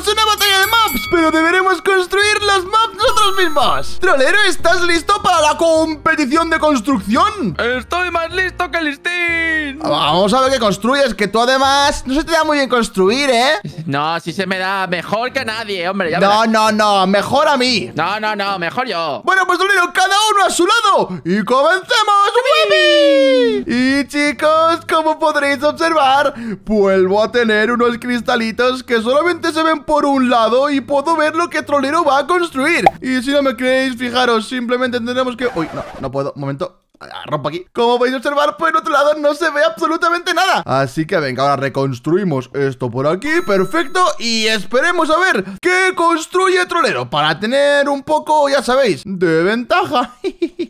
Es una batalla de mobs, pero deberemos construir más. Trolero, ¿estás listo para la competición de construcción? Estoy más listo que listín. Vamos a ver qué construyes, que tú además no se te da muy bien construir, ¿eh? No, sí se me da mejor que nadie, hombre. no, no, no, mejor a mí. No, no, no, mejor yo. Bueno, pues Trolero, cada uno a su lado y comencemos. Y chicos, como podréis observar, vuelvo a tener unos cristalitos que solamente se ven por un lado y puedo ver lo que Trolero va a construir. Y si si no me creéis, fijaros, simplemente tendremos que... Uy, no, no puedo, momento ah, rompo aquí Como podéis observar, por el otro lado no se ve absolutamente nada Así que venga, ahora reconstruimos esto por aquí Perfecto, y esperemos a ver ¿Qué construye Trolero? Para tener un poco, ya sabéis, de ventaja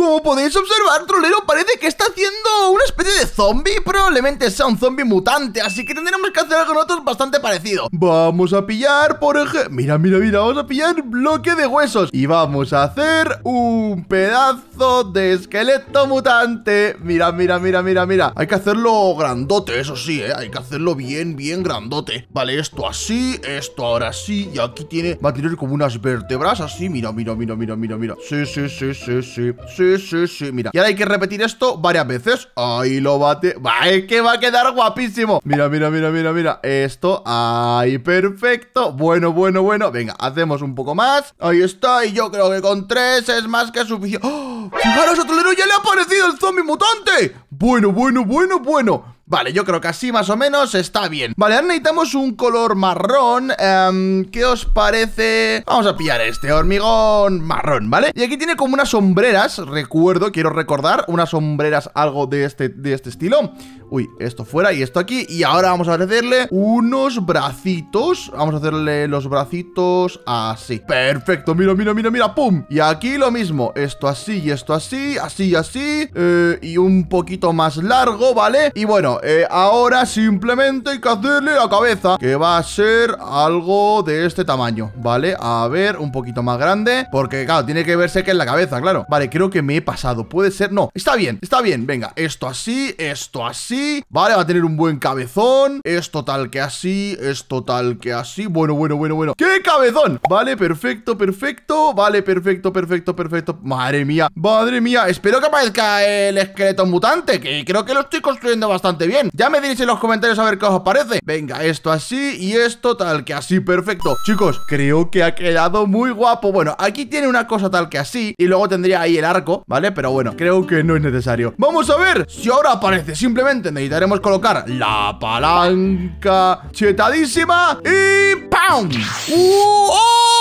Como podéis observar, Trolero parece que está haciendo una especie de zombie Probablemente sea un zombie mutante, así que tendremos que hacer algo nosotros bastante parecido Vamos a pillar, por ejemplo... Mira, mira, mira, vamos a pillar bloque de huesos Y vamos a hacer un pedazo de esqueleto mutante Mira, mira, mira, mira, mira Hay que hacerlo grandote, eso sí, ¿eh? Hay que hacerlo bien, bien grandote Vale, esto así, esto ahora sí Y aquí tiene... Va a tener como unas vértebras así Mira, mira, mira, mira, mira, mira Sí, sí, sí, sí, sí, sí Sí, sí, sí, mira. Y ahora hay que repetir esto varias veces. Ahí lo bate. Va, es que va a quedar guapísimo. Mira, mira, mira, mira, mira. Esto. Ahí, perfecto. Bueno, bueno, bueno. Venga, hacemos un poco más. Ahí está. Y yo creo que con tres es más que suficiente. ¡Oh! ¡Fijaros, a ya le ha aparecido el zombie mutante! Bueno, bueno, bueno, bueno. Vale, yo creo que así más o menos está bien Vale, ahora necesitamos un color marrón em, ¿Qué os parece? Vamos a pillar este, hormigón marrón, ¿vale? Y aquí tiene como unas sombreras, recuerdo, quiero recordar Unas sombreras algo de este, de este estilo Uy, esto fuera y esto aquí Y ahora vamos a hacerle unos bracitos Vamos a hacerle los bracitos así Perfecto, mira, mira, mira, mira, pum Y aquí lo mismo, esto así y esto así Así y así eh, Y un poquito más largo, ¿vale? Y bueno, eh, ahora simplemente hay que hacerle la cabeza Que va a ser algo de este tamaño, ¿vale? A ver, un poquito más grande Porque, claro, tiene que verse que es la cabeza, claro Vale, creo que me he pasado, puede ser... No, está bien, está bien, venga Esto así, esto así Vale, va a tener un buen cabezón Esto tal que así, esto tal que así Bueno, bueno, bueno, bueno ¡Qué cabezón! Vale, perfecto, perfecto Vale, perfecto, perfecto, perfecto Madre mía, madre mía Espero que aparezca el esqueleto mutante Que creo que lo estoy construyendo bastante bien bien Ya me diréis en los comentarios a ver qué os parece Venga, esto así y esto tal que así, perfecto Chicos, creo que ha quedado muy guapo Bueno, aquí tiene una cosa tal que así Y luego tendría ahí el arco, ¿vale? Pero bueno, creo que no es necesario Vamos a ver si ahora aparece Simplemente necesitaremos colocar la palanca chetadísima Y ¡pam! ¡Uh! ¡Oh!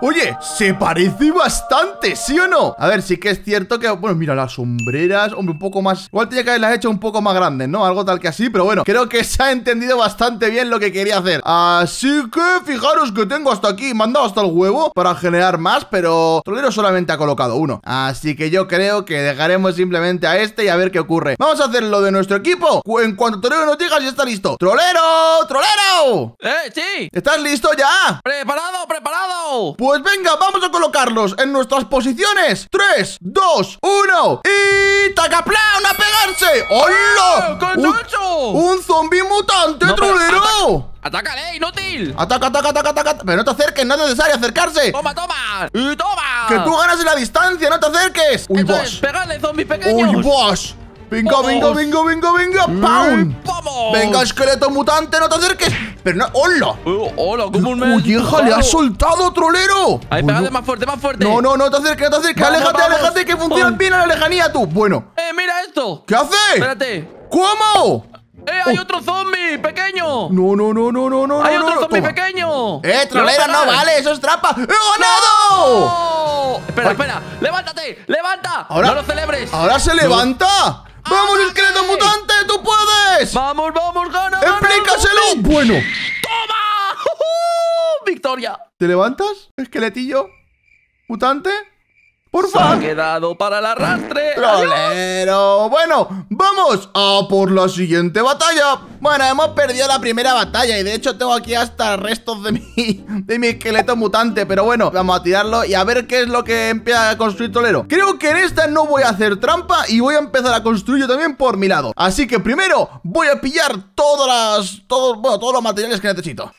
Oye, se parece bastante, ¿sí o no? A ver, sí que es cierto que... Bueno, mira, las sombreras, hombre, un poco más... Igual tenía que haberlas hecho un poco más grandes, ¿no? Algo tal que así, pero bueno, creo que se ha entendido bastante bien lo que quería hacer. Así que fijaros que tengo hasta aquí, mandado hasta el huevo para generar más, pero Trolero solamente ha colocado uno. Así que yo creo que dejaremos simplemente a este y a ver qué ocurre. Vamos a hacer lo de nuestro equipo. En cuanto Trolero nos diga, ya está listo. ¡Trolero! ¡Trolero! ¡Eh, sí! ¿Estás listo ya? ¡Preparado, preparado! Pues venga, vamos a colocarlos en nuestras posiciones 3, 2, 1 Y... Tacaplan ¡A pegarse! ¡Hola! ¡Eh, un, ¡Un zombi mutante no, Ataca, ¡Atácale, inútil! ¡Ataca, ataca, ataca, ataca! ¡Pero no te acerques! ¡No es necesario acercarse! ¡Toma, toma! ¡Y toma! ¡Que tú ganas en la distancia! ¡No te acerques! ¡Uy, boss! ¡Pegale, pequeños! ¡Uy, boss! Venga, venga, venga, venga, venga. pum Venga, esqueleto mutante, no te acerques. Pero no, hola. Uh, hola, como un ¡Uy, hija, le has soltado, trolero. Ahí, más fuerte, más fuerte. No, no, no te acerques, no te acerques. aléjate, aléjate, que funciona bien a la lejanía tú. Bueno. Eh, mira esto. ¿Qué hace? Espérate. ¿Cómo? ¡Eh, hay oh. otro zombie pequeño! No, no, no, no, no, no. ¡Hay otro zombi zombie pequeño! ¡Eh, trolera, no vale! ¡Eso es trampa! ¡He ganado! Espera, espera, levántate, levanta. no lo celebres. Ahora se levanta. ¡Vamos, esqueleto mutante! ¡Tú puedes! ¡Vamos, vamos, gana! ¡Explícaselo! bueno. ¡Toma! ¡Victoria! ¿Te levantas, esqueletillo? ¿Mutante? Por favor. Se ha quedado para el arrastre. Bueno, vamos a por la siguiente batalla. Bueno, hemos perdido la primera batalla y de hecho tengo aquí hasta restos de mi, de mi esqueleto mutante. Pero bueno, vamos a tirarlo y a ver qué es lo que empieza a construir Tolero, Creo que en esta no voy a hacer trampa y voy a empezar a construir yo también por mi lado. Así que primero voy a pillar todas las, todos, bueno, todos los materiales que necesito.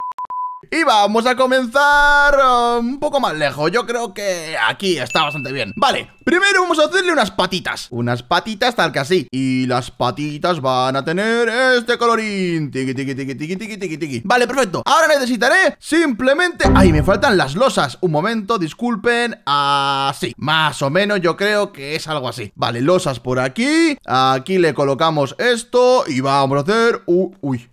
Y vamos a comenzar um, un poco más lejos Yo creo que aquí está bastante bien Vale, primero vamos a hacerle unas patitas Unas patitas tal que así Y las patitas van a tener este colorín Tiki, tiki, tiki, tiki, tiki, tiki, tiki Vale, perfecto Ahora necesitaré simplemente... Ay, me faltan las losas Un momento, disculpen Así, más o menos yo creo que es algo así Vale, losas por aquí Aquí le colocamos esto Y vamos a hacer... uy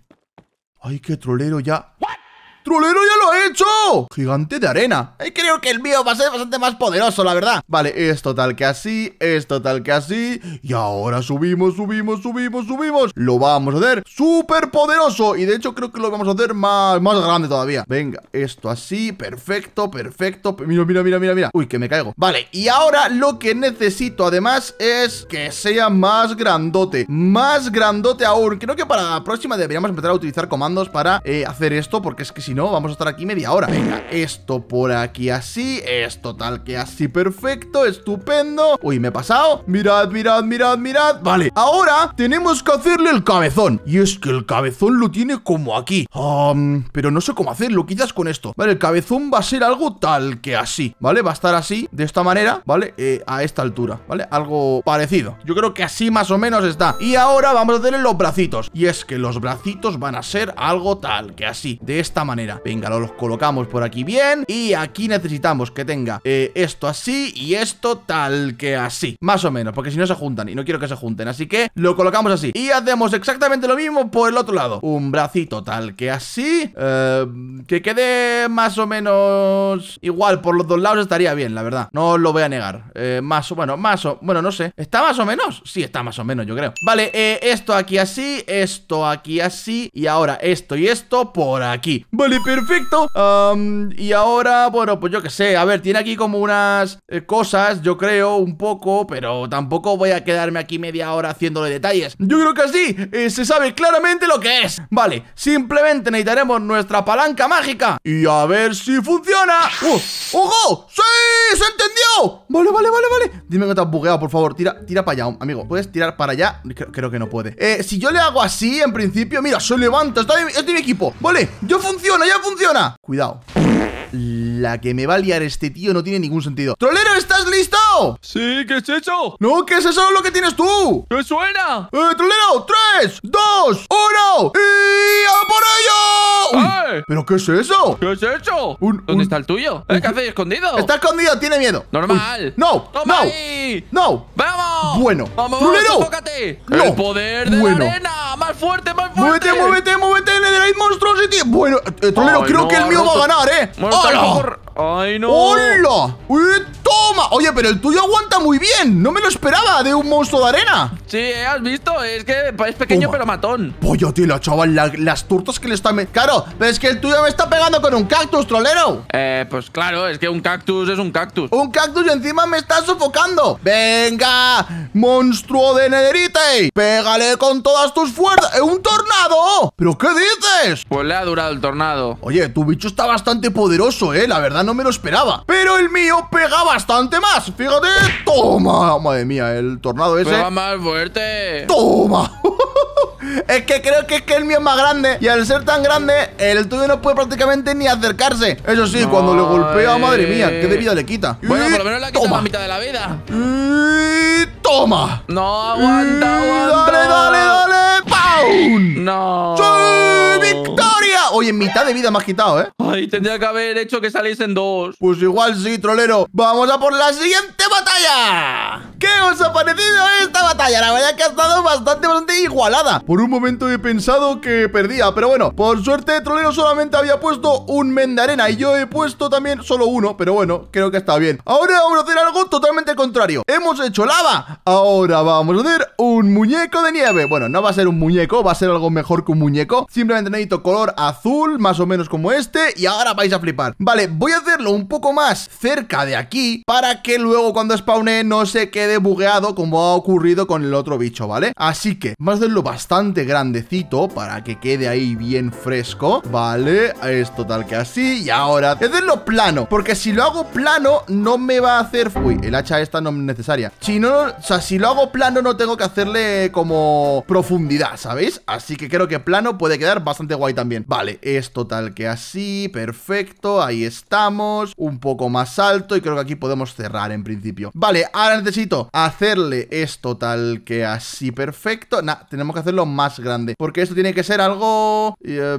Ay, qué trolero ya ¿What? ¡Trolero ya lo ha hecho! ¡Gigante de arena! Eh, creo que el mío va a ser bastante más poderoso, la verdad Vale, esto tal que así, Esto tal que así Y ahora subimos, subimos, subimos, subimos Lo vamos a hacer súper poderoso Y de hecho creo que lo vamos a hacer más, más grande todavía Venga, esto así, perfecto, perfecto Mira, mira, mira, mira, Uy, que me caigo Vale, y ahora lo que necesito además es que sea más grandote Más grandote aún Creo que para la próxima deberíamos empezar a utilizar comandos para eh, hacer esto Porque es que si no, vamos a estar aquí media hora Venga, esto por aquí así Esto tal que así, perfecto Estupendo, uy, me he pasado Mirad, mirad, mirad, mirad, vale Ahora tenemos que hacerle el cabezón Y es que el cabezón lo tiene como aquí Pero no sé cómo hacerlo Quizás con esto, vale, el cabezón va a ser algo Tal que así, vale, va a estar así De esta manera, vale, eh, a esta altura Vale, algo parecido, yo creo que así Más o menos está, y ahora vamos a hacerle Los bracitos, y es que los bracitos Van a ser algo tal que así, de esta manera Venga, lo los colocamos por aquí bien Y aquí necesitamos que tenga eh, esto así y esto tal que así Más o menos, porque si no se juntan Y no quiero que se junten, así que lo colocamos así Y hacemos exactamente lo mismo por el otro lado Un bracito tal que así eh, Que quede más o menos igual por los dos lados estaría bien, la verdad No lo voy a negar eh, Más o bueno, más o... Bueno, no sé ¿Está más o menos? Sí, está más o menos, yo creo Vale, esto aquí así Esto aquí así Y ahora esto y esto por aquí Vale perfecto Y ahora, bueno, pues yo qué sé A ver, tiene aquí como unas eh, cosas Yo creo, un poco, pero tampoco voy a quedarme aquí media hora haciéndole detalles Yo creo que así eh, se sabe claramente lo que es Vale, simplemente necesitaremos nuestra palanca mágica Y a ver si funciona ¡Oh! ¡Ojo! ¡Sí! ¡Se entendió! Vale, vale, vale, vale Dime que te has bugueado, por favor Tira, tira para allá, amigo ¿Puedes tirar para allá? Creo, que no puede eh, Si yo le hago así, en principio Mira, se levanta Está de, equipo Vale, yo funciona ya funciona. Cuidado. La que me va a liar este tío no tiene ningún sentido. ¡Trolero, estás listo! Sí, ¿qué es eso? No, ¿qué es eso lo que tienes tú? ¿Qué suena? Eh, trolero, 3, 2, 1 y... ¡A por ello! ¿Pero qué es eso? ¿Qué es eso? ¿Dónde está el tuyo? ¿Qué ¿Qué haces escondido? Está escondido, tiene miedo. Normal. No, no, no. ¡Vamos! Bueno. ¡Vamos, vamos! ¡El poder de la arena! ¡Más fuerte, más fuerte! ¡Muévete, muévete, muévete! ¡Netherite Monstrosity! Bueno, eh, eh trolero, creo que el mío va a ganar, ¿eh? ¡Hola! ¡Ay, no! ¡Hola! ¡Uy, ¡Eh, toma! Oye, pero el tuyo aguanta muy bien. No me lo esperaba de un monstruo de arena. Sí, eh, has visto. Es que es pequeño pero matón. Pollo, tío, chaval. La, las tortas que le están, Claro, es que el tuyo me está pegando con un cactus, trolero! Eh, pues claro, es que un cactus es un cactus. ¡Un cactus encima me está sofocando! ¡Venga, monstruo de nederite! ¡Pégale con todas tus fuerzas! ¡Eh, ¡Un tornado! ¿Pero qué dices? Pues le ha durado el tornado. Oye, tu bicho está bastante poderoso, ¿eh? La verdad no me lo esperaba. Pero el mío pega bastante más. Fíjate. ¡Toma! Madre mía, el tornado ese... ¡Pega más fuerte! ¡Toma! Es que creo que es que el mío es más grande Y al ser tan grande, el tuyo no puede prácticamente ni acercarse Eso sí, cuando le golpea, madre mía, eh. qué de vida le quita Bueno, por lo menos le ha la mitad de la vida ¡Toma! No, aguanta, aguanta Dale, dale, dale ¡Pam! ¡No! ¡Victoria! Oye, en mitad de vida me has quitado, ¿eh? Ay, tendría que haber hecho que en dos. Pues igual sí, trolero. ¡Vamos a por la siguiente batalla! ¿Qué os ha parecido esta batalla? La verdad que ha estado bastante, bastante igualada. Por un momento he pensado que perdía, pero bueno, por suerte, trolero solamente había puesto un mendarena y yo he puesto también solo uno, pero bueno, creo que está bien. Ahora vamos a hacer algo totalmente contrario. Hemos hecho lava, ahora vamos a hacer un muñeco de nieve. Bueno, no va a ser un muñeco va a ser algo mejor que un muñeco Simplemente necesito color azul, más o menos como este Y ahora vais a flipar Vale, voy a hacerlo un poco más cerca de aquí Para que luego cuando spawne no se quede bugueado como ha ocurrido con el otro bicho, ¿vale? Así que, más a hacerlo bastante grandecito para que quede ahí bien fresco Vale, esto tal que así Y ahora, hacerlo plano Porque si lo hago plano, no me va a hacer... Uy, el hacha esta no es necesaria Si no, o sea, si lo hago plano no tengo que hacerle como profundidad, ¿sabes? ¿sabéis? Así que creo que plano puede quedar bastante guay también. Vale, esto tal que así, perfecto, ahí estamos, un poco más alto y creo que aquí podemos cerrar en principio. Vale, ahora necesito hacerle esto tal que así, perfecto. Nah, tenemos que hacerlo más grande, porque esto tiene que ser algo eh,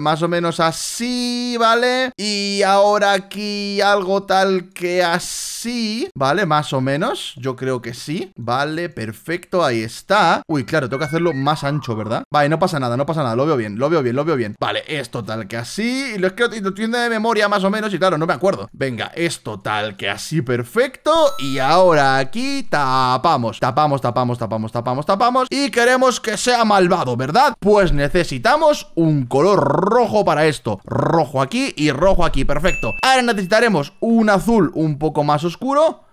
más o menos así, ¿vale? Y ahora aquí algo tal que así, ¿vale? Más o menos, yo creo que sí. Vale, perfecto, ahí está. Uy, claro, tengo que hacerlo más ancho ¿verdad? Vale, no pasa nada, no pasa nada, lo veo bien, lo veo bien, lo veo bien Vale, esto tal que así, y lo, es que lo tiene de memoria más o menos y claro, no me acuerdo Venga, esto tal que así, perfecto Y ahora aquí tapamos, tapamos, tapamos, tapamos, tapamos, tapamos Y queremos que sea malvado, ¿verdad? Pues necesitamos un color rojo para esto Rojo aquí y rojo aquí, perfecto Ahora necesitaremos un azul un poco más oscuro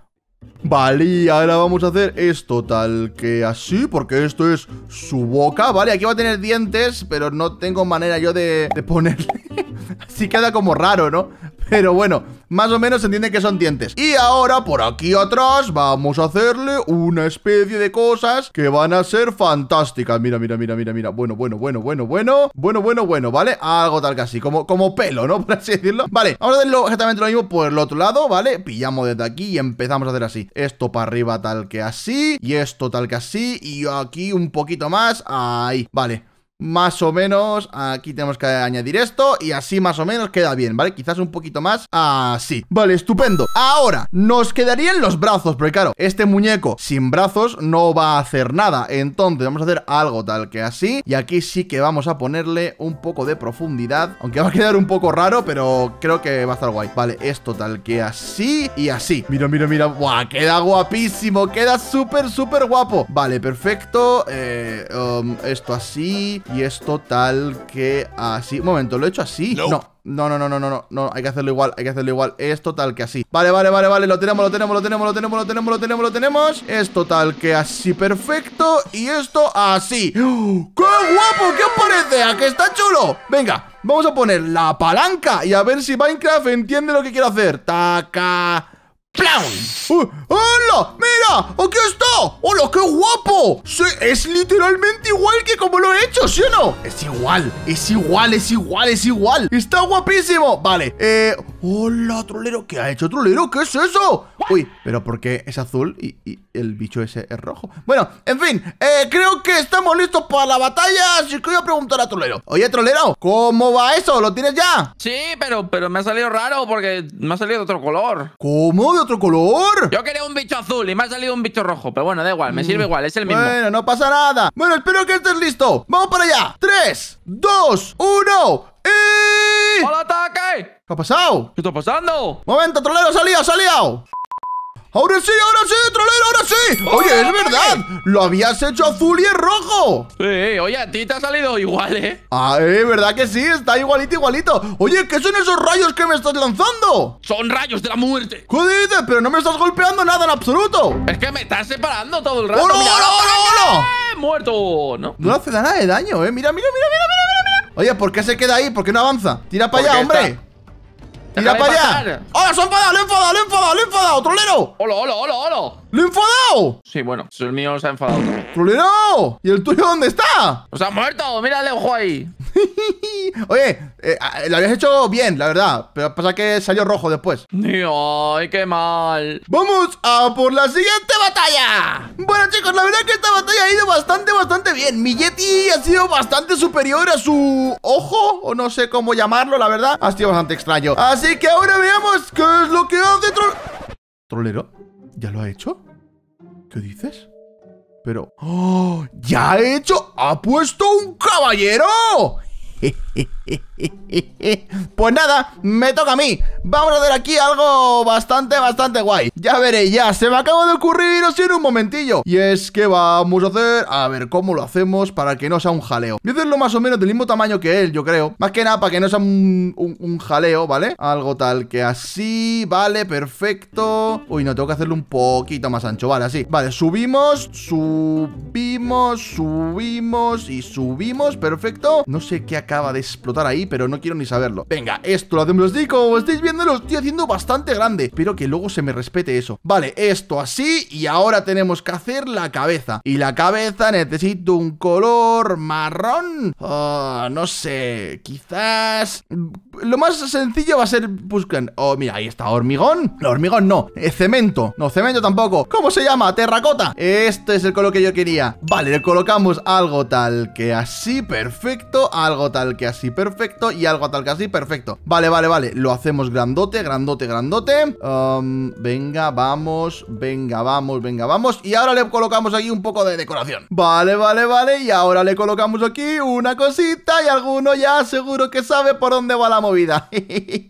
Vale, y ahora vamos a hacer esto tal que así, porque esto es su boca. Vale, aquí va a tener dientes, pero no tengo manera yo de, ponerle. así queda como raro, ¿no? Pero bueno, más o menos se entiende que son dientes. Y ahora por aquí atrás vamos a hacerle una especie de cosas que van a ser fantásticas. Mira, mira, mira, mira, mira. Bueno, bueno, bueno, bueno, bueno. Bueno, bueno, bueno, ¿vale? Algo tal que así, como, como pelo, ¿no? Por así decirlo. Vale, vamos a hacerlo exactamente lo mismo por el otro lado, ¿vale? Pillamos desde aquí y empezamos a hacer así. Esto para arriba tal que así. Y esto tal que así. Y aquí un poquito más. Ahí. Vale más o menos, aquí tenemos que añadir esto y así más o menos queda bien, ¿vale? Quizás un poquito más, así. Vale, estupendo. Ahora, nos quedarían los brazos, porque claro, este muñeco sin brazos no va a hacer nada. Entonces vamos a hacer algo tal que así y aquí sí que vamos a ponerle un poco de profundidad, aunque va a quedar un poco raro, pero creo que va a estar guay. Vale, esto tal que así y así. Mira, mira, mira, ¡buah! Queda guapísimo, queda súper, súper guapo. Vale, perfecto. Eh, um, esto así y es total que así. Un momento, lo he hecho así. No. no. No, no, no, no, no, hay que hacerlo igual, hay que hacerlo igual Es total que así Vale, vale, vale, vale, lo tenemos, lo tenemos, lo tenemos, lo tenemos, lo tenemos, lo tenemos, lo tenemos Es total que así, perfecto Y esto así ¡Qué guapo! ¿Qué os parece? ¿A que está chulo? Venga, vamos a poner la palanca Y a ver si Minecraft entiende lo que quiero hacer Taca ¡Hola! ¡Mira! ¡Aquí está! ¡Hola, qué guapo! es literalmente igual que como lo he hecho, ¿sí o no? Es igual, es igual, es igual, es igual. ¡Está guapísimo! Vale, eh... ¡Hola, trolero! ¿Qué ha hecho, trolero? ¿Qué es eso? Uy, pero ¿por qué es azul y, el bicho ese es rojo? Bueno, en fin, eh, creo que estamos listos para la batalla, así que voy a preguntar a trolero. Oye, trolero, ¿cómo va eso? ¿Lo tienes ya? Sí, pero, pero me ha salido raro porque me ha salido de otro color. ¿Cómo de otro color? Yo quería un bicho azul y me ha salido un bicho rojo Pero bueno, da igual, me sirve mm. igual, es el mismo Bueno, no pasa nada Bueno, espero que estés listo ¡Vamos para allá! 3, 2, 1 ¡Y... ataque! ¿Qué ha pasado? ¿Qué está pasando? ¡Momento, trolero! ha ha ¡Ahora sí, ahora sí, trolero, ahora sí! ¡Oye, es verdad! ¡Lo habías hecho azul y rojo! Sí, oye, a ti te ha salido igual, ¿eh? Ah, eh, ¿verdad que sí? Está igualito, igualito Oye, ¿qué son esos rayos que me estás lanzando? ¡Son rayos de la muerte! ¿Qué dices? Pero no me estás golpeando nada en absoluto Es que me estás separando todo el rato uno, no, uno! no, no, ¡Muerto! ¿no? no hace nada de daño, ¿eh? Mira, mira, mira, mira, mira, mira Oye, ¿por qué se queda ahí? ¿Por qué no avanza? Tira para allá, hombre ¡Mira para allá! ¡Hola, ¡Ah, son enfadado, enfadado, enfada, enfadado! ¡Trolero! ¡Hola, hola, hola, hola! ¡Lo he enfadado! Sí, bueno, el mío se ha enfadado Trolero. ¿Y el tuyo dónde está? ¿Os ¡Pues ha muerto! ¡Mírale, ojo ahí! Oye, eh, ah, lo habías hecho bien, la verdad. Pero pasa que salió rojo después. ¡Ay, qué mal! ¡Vamos a por la siguiente batalla! Bueno, chicos, la verdad es que esta batalla ha ido bastante, bastante bien. Mi Yeti ha sido bastante superior a su ojo, o no sé cómo llamarlo, la verdad. Ha sido bastante extraño. Así que ahora veamos qué es lo que hace ¿Trollero? ¿Trolero? ¿Ya lo ha hecho? ¿Qué dices? Pero... ¡oh! ¡Ya ha hecho! ¡Ha puesto un caballero! Pues nada, me toca a mí Vamos a hacer aquí algo bastante, bastante guay Ya veré, ya, se me acaba de ocurrir en un momentillo Y es que vamos a hacer, a ver cómo lo hacemos para que no sea un jaleo Voy a hacerlo más o menos del mismo tamaño que él, yo creo Más que nada para que no sea un, un jaleo, ¿vale? Algo tal que así, vale, perfecto Uy, no, tengo que hacerlo un poquito más ancho, vale, así Vale, subimos, subimos, subimos y subimos, perfecto No sé qué acaba de explotar ahí, pero no quiero ni saberlo. Venga, esto lo hacemos así, como estáis viendo, lo estoy haciendo bastante grande. Espero que luego se me respete eso. Vale, esto así, y ahora tenemos que hacer la cabeza. Y la cabeza necesito un color marrón. Ah, no sé, quizás lo más sencillo va a ser buscar... Oh, mira, ahí está, hormigón. No, hormigón no. es eh, cemento. No, cemento tampoco. ¿Cómo se llama? Terracota. Este es el color que yo quería. Vale, le colocamos algo tal que así, perfecto. Algo tal que así, perfecto. Y algo tal que así, perfecto. Vale, vale, vale. Lo hacemos grandote, grandote, grandote. Um, venga, vamos. Venga, vamos, venga, vamos. Y ahora le colocamos aquí un poco de decoración. Vale, vale, vale. Y ahora le colocamos aquí una cosita y alguno ya seguro que sabe por dónde va la movida.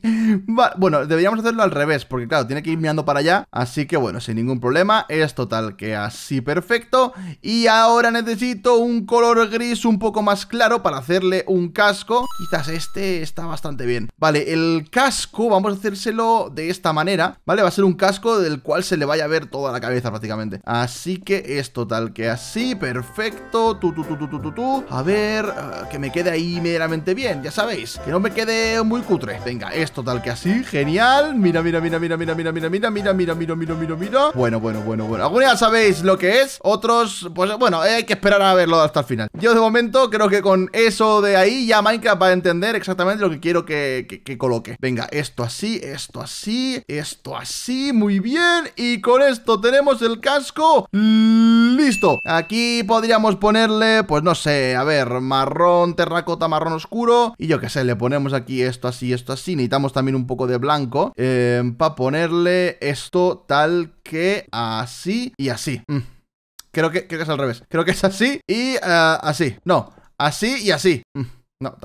bueno, deberíamos hacerlo al revés, porque claro, tiene que ir mirando para allá. Así que bueno, sin ningún problema, es total que así perfecto. Y ahora necesito un color gris un poco más claro para hacerle un casco. Quizás este está bastante bien. Vale, el casco vamos a hacérselo de esta manera, ¿vale? Va a ser un casco del cual se le vaya a ver toda la cabeza prácticamente. Así que es total que así, perfecto. Tú, tú, A ver, ah, que me quede ahí medianamente bien, ya sabéis. Que no me quede muy cutre, Venga, esto tal que así, genial. Mira, mira, mira, mira, mira, mira, mira, mira, mira, mira, mira, mira, mira, mira. Bueno, bueno, bueno, bueno. Algunos ya sabéis lo que es, otros, pues bueno, hay que esperar a verlo hasta el final. Yo de momento creo que con eso de ahí ya Minecraft va a entender exactamente lo que quiero que, que, que coloque. Venga, esto así, esto así, esto así, muy bien. Y con esto tenemos el casco listo Aquí podríamos ponerle, pues no sé, a ver, marrón, terracota, marrón oscuro. Y yo qué sé, le ponemos aquí esto así, esto así. Necesitamos también un poco de blanco em, para ponerle esto tal que así y así. Mm. Creo, que, creo es al revés. Creo que es así y eh, así. No, así y así. Mm. No,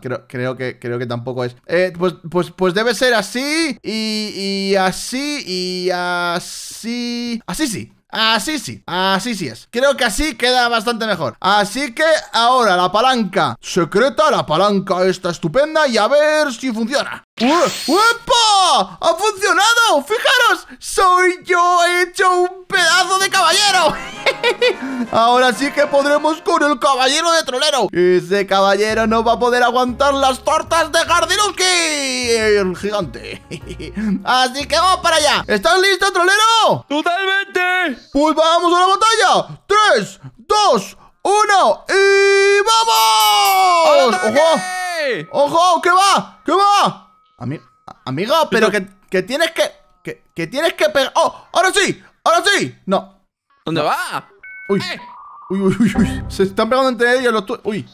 creo, que, creo que tampoco es. Eh, pues, pues, pues debe ser así y así y así. Así sí. Así sí, así sí es. Creo que así queda bastante mejor. Así que ahora la palanca secreta, la palanca esta estupenda y a ver si funciona. ¡Uepa! ¡Ha funcionado! ¡Fijaros! ¡Soy yo! ¡He hecho un pedazo de caballero! Ahora sí que podremos con el caballero de trolero Ese caballero no va a poder aguantar las tortas de Jardinuski El gigante Así que vamos para allá ¿Estás listo, trolero? ¡Totalmente! Pues vamos a la batalla ¡Tres, dos, uno y vamos! ¡Ojo! ¡Ojo! ¿Qué va? ¿Qué va? amigo, pero que, tienes que, que, tienes que pegar... ¡Oh! ¡Ahora sí! ¡Ahora sí! No. ¿Dónde va? Eh. Uy. Uy, uy, uy, Se están pegando entre ellos los... Uy.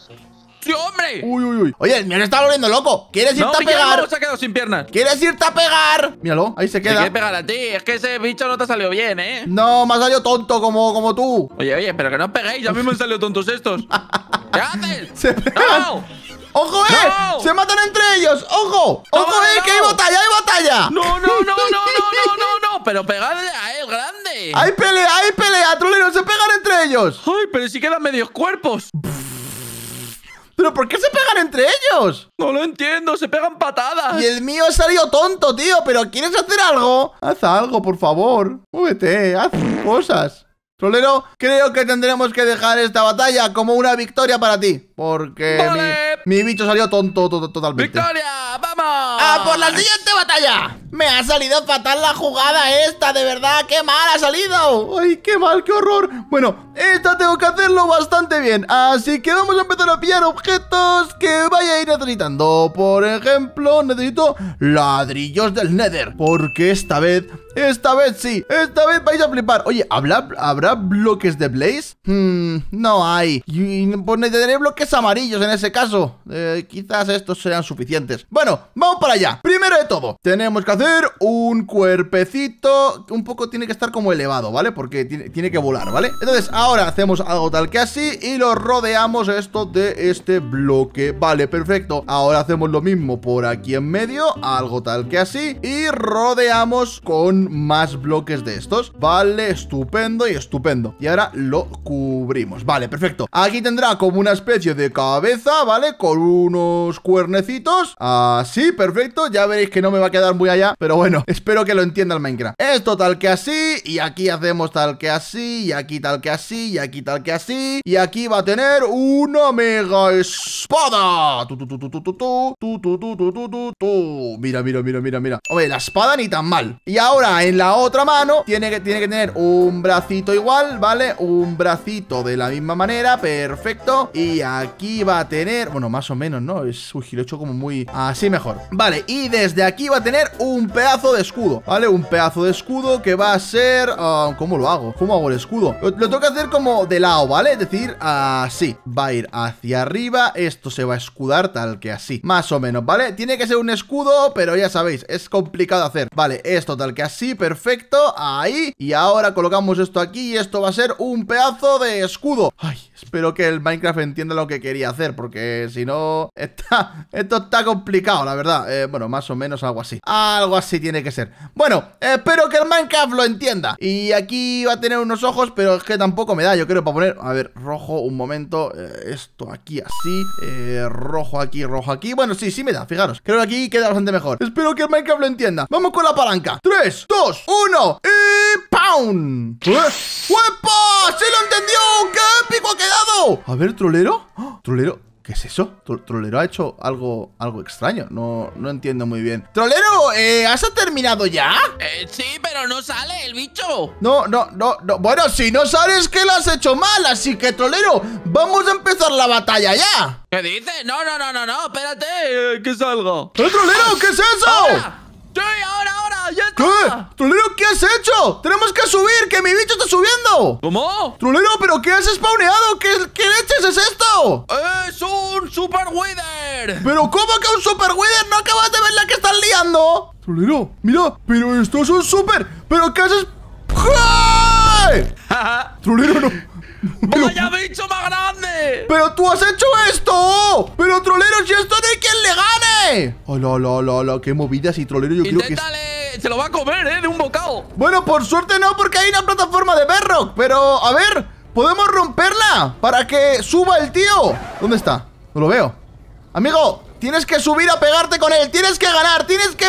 ¡Sí, hombre! Uy, uy, uy. Oye, el mío está volviendo loco. ¿Quieres irte a pegar? No, se ha quedado sin piernas. ¿Quieres irte a pegar? Míralo, ahí se queda. Se pegar a ti. Es que ese bicho no te salió bien, ¿eh? No, me ha salido tonto como, como tú. Oye, oye, pero que no os peguéis. mí mismo han salido tontos estos. ¿Qué haces? Se ¡No! ¡Ojo, eh! ¡Se matan entre ellos! ¡Ojo! ¡Ojo, eh! ¡Que hay batalla, hay batalla! ¡No, no, no, no, no, no, no! Pero pegadle a él, grande. ¡Hay pelea, hay pelea! ¡Troleros, se pegan entre ellos! ¡Ay, pero si quedan medios cuerpos! ¿Pero por qué se pegan entre ellos? No lo entiendo, se pegan patadas. Y el mío ha salido tonto, tío. ¿Pero quieres hacer algo? Haz algo, por favor. Muévete, haz cosas. Solero, creo que tendremos que dejar esta batalla como una victoria para ti. Porque mi, bicho salió tonto, tonto totalmente. ¡Victoria! ¡Vamos! Ah, por la siguiente batalla. Me ha salido fatal la jugada esta, de verdad. ¡Qué mal ha salido! ¡Ay, qué mal, qué horror! Bueno, esta tengo que hacerlo bastante bien. Así que vamos a empezar a pillar objetos que vaya a ir necesitando. Por ejemplo, necesito ladrillos del Nether. Porque esta vez esta vez sí, esta vez vais a flipar Oye, ¿habrá, ¿habrá bloques de Blaze? Hmm, no hay y, Pues necesitaré bloques amarillos en ese caso eh, Quizás estos sean suficientes Bueno, vamos para ya, Primero de todo, tenemos que hacer un cuerpecito Un poco tiene que estar como elevado, ¿vale? Porque tiene que volar, ¿vale? Entonces ahora hacemos algo tal que así Y lo rodeamos esto de este bloque Vale, perfecto Ahora hacemos lo mismo por aquí en medio Algo tal que así Y rodeamos con más bloques de estos Vale, estupendo y estupendo Y ahora lo cubrimos Vale, perfecto Aquí tendrá como una especie de cabeza, ¿vale? Con unos cuernecitos Así, perfecto perfecto. Ya veréis que no me va a quedar muy allá, pero bueno, espero que lo entienda el Minecraft. Esto tal que así, y aquí hacemos tal que así, y aquí tal que así, y aquí tal que así, y aquí va a tener una mega espada. Tu, tu, tu, tu, tu, tu, tu, tu, tu, tu, Mira, mira, mira, mira, mira. Oye, la espada ni tan mal. Y ahora en la otra mano tiene que, tiene que tener un bracito igual, ¿vale? Un bracito de la misma manera, perfecto. Y aquí va a tener, bueno, más o menos, ¿no? Es, un girocho hecho como muy... Así mejor. Vale y desde aquí va a tener un pedazo de escudo ¿Vale? Un pedazo de escudo que va a ser... Ah, ¿Cómo lo hago? ¿Cómo hago el escudo? Lo, tengo que hacer como de lado, ¿vale? Es decir, así Va a ir hacia arriba Esto se va a escudar tal que así Más o menos, ¿vale? Tiene que ser un escudo, pero ya sabéis Es complicado hacer Vale, esto tal que así, perfecto Ahí Y ahora colocamos esto aquí Y esto va a ser un pedazo de escudo Ay, espero que el Minecraft entienda lo que quería hacer Porque si no... Está, esto está complicado, la verdad eh, bueno, más o menos algo así. Algo así tiene que ser. Bueno, espero que el Minecraft lo entienda. Y aquí va a tener unos ojos, pero es que tampoco me da, yo creo, para poner... A ver, rojo, un momento. Eh, esto aquí así. Eh, rojo aquí, rojo aquí. Bueno, sí, sí me da, fijaros. Creo que aquí queda bastante mejor. Espero que el Minecraft lo entienda. Vamos con la palanca. 3, 2, 1 y... ¡Pound! ¿Eh? ¡Uepa! ¡Sí lo entendió! ¡Qué épico ha quedado! A ver, trolero. ¡Ah! ¿Trolero? ¿Qué es eso? Trolero ha hecho algo, algo extraño. No, no entiendo muy bien. ¡Trolero! Eh, ¿Has terminado ya? Eh, sí, pero no sale el bicho. No, no, no, Bueno, si no es que lo has hecho mal. Así que, trolero, vamos a empezar la batalla ya. ¿Qué dices? No, no, no, no, no. Espérate, eh, que salga. ¡Eh, trolero! ¿Qué es eso? Ahora. ¡Sí, ahora, ahora! ¡Ya está! ¿Qué? ¡Trolero, qué has hecho! ¡Tenemos que subir! ¡Que mi bicho está subiendo! ¿Cómo? ¡Trolero, pero qué has spawneado! ¿Qué, qué leches es esto? Eh, Super Wither! ¿Pero cómo que un Super Wither? ¿No acabas de ver la que están liando? Trolero, mira, pero esto es un Super. ¿Pero qué haces? ¡Hey! Trolero, no. Pero, ¡Vaya bicho más grande! ¡Pero tú has hecho esto! ¡Pero trolero, si esto no hay quien le gane! ¡Hola, hola, lo lo lo! qué movidas y trolero! Yo creo que se lo va a comer, ¿eh? De un bocado. Bueno, por suerte no, porque hay una plataforma de Bedrock. Pero, a ver, podemos romperla para que suba el tío. ¿Dónde está? No lo veo. Amigo, tienes que subir a pegarte con él. Tienes que ganar. Tienes que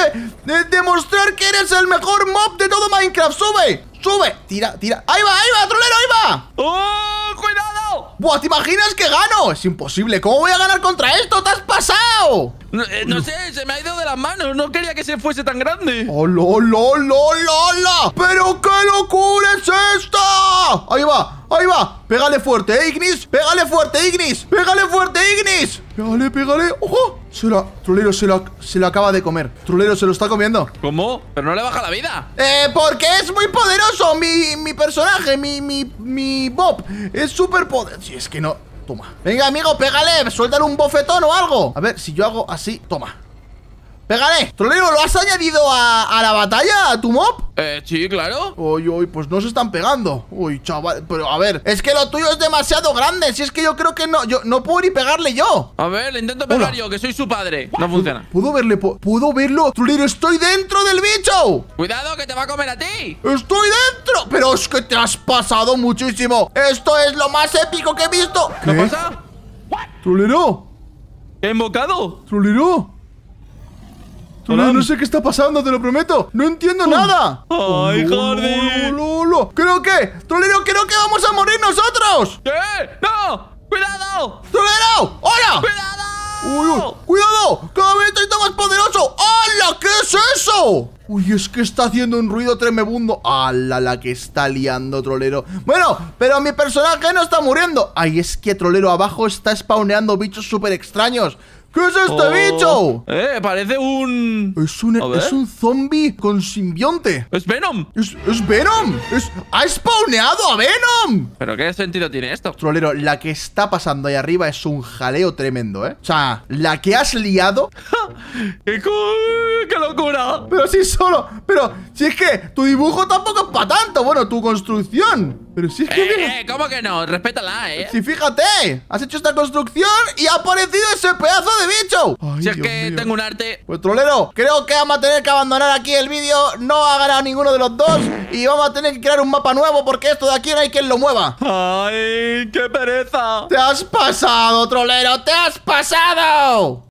demostrar que eres el mejor mob de todo Minecraft. ¡Sube! ¡Sube! Tira, tira. ¡Ahí va, ahí va, trolero! ¡Ahí va! ¡Oh, cuidado! ¡Buah, ¿te imaginas que gano? Es imposible, ¿cómo voy a ganar contra esto? ¡Te has pasado! No, eh, sé, se me ha ido de las manos, no quería que se fuese tan grande ¡Hola, hola, hola, hola! ¡Pero qué locura es esta! Ahí va, ahí va Pégale fuerte, Ignis? Pégale fuerte, Ignis Pégale fuerte, Ignis Pégale, pégale, ojo se lo, se lo, acaba de comer. Trulero se lo está comiendo. ¿Cómo? Pero no le baja la vida. Eh, porque es muy poderoso mi, mi personaje, mi, mi, mi Bob. Es súper poderoso es que no... Toma. Venga, amigo, pégale. Suéltale un bofetón o algo. A ver, si yo hago así... Toma. ¡Pegaré! Trolero, ¿lo has añadido a, la batalla, a tu mob? Eh, sí, claro. Uy, uy, pues no se están pegando. Uy, chaval, pero a ver, es que lo tuyo es demasiado grande. Si es que yo creo que no, yo no puedo ni pegarle yo. A ver, le intento pegar yo, que soy su padre. No funciona. Puedo verle, puedo verlo. Trolero, estoy dentro del bicho. Cuidado, que te va a comer a ti. Estoy dentro. Pero es que te has pasado muchísimo. Esto es lo más épico que he visto. ¿Qué, pasa? ¿Trolero? ¿He invocado? ¿Trolero? No sé qué está pasando, te lo prometo. No entiendo oh. nada. ¡Ay, Jordi! Lo, ¡Creo que! ¡Trolero, creo que vamos a morir nosotros! ¿Qué? ¡No! ¡Cuidado! ¡Trolero! ¡Hola! ¡Cuidado! Uy, ¡Cuidado! ¡Cada más poderoso! ¡Hala! ¿Qué es eso? Uy, es que está haciendo un ruido tremebundo. ¡Hala, la que está liando, trolero! Bueno, pero mi personaje no está muriendo. Ay, es que trolero abajo está spawneando bichos súper extraños. ¿Qué es este oh. bicho? Eh, parece un... Es un, es un zombie con simbionte Es Venom ¿Es, Venom? ¡Ha spawneado a Venom! ¿Pero qué sentido tiene esto? Trolero, la que está pasando ahí arriba es un jaleo tremendo, ¿eh? O sea, la que has liado... ¡Qué ¡Qué locura! Pero si solo... Pero si es que tu dibujo tampoco es para tanto. Bueno, tu construcción. Pero si es que... Eh, eh, ¿Cómo que no? Respétala, ¿eh? Si fíjate, has hecho esta construcción y ha aparecido ese pedazo de bicho. si es que tengo un arte... Pues trolero, creo que vamos a tener que abandonar aquí el vídeo. No ha ganado ninguno de los dos y vamos a tener que crear un mapa nuevo porque esto de aquí no hay quien lo mueva. ¡Ay, qué pereza! ¡Te has pasado, trolero! ¡Te has pasado!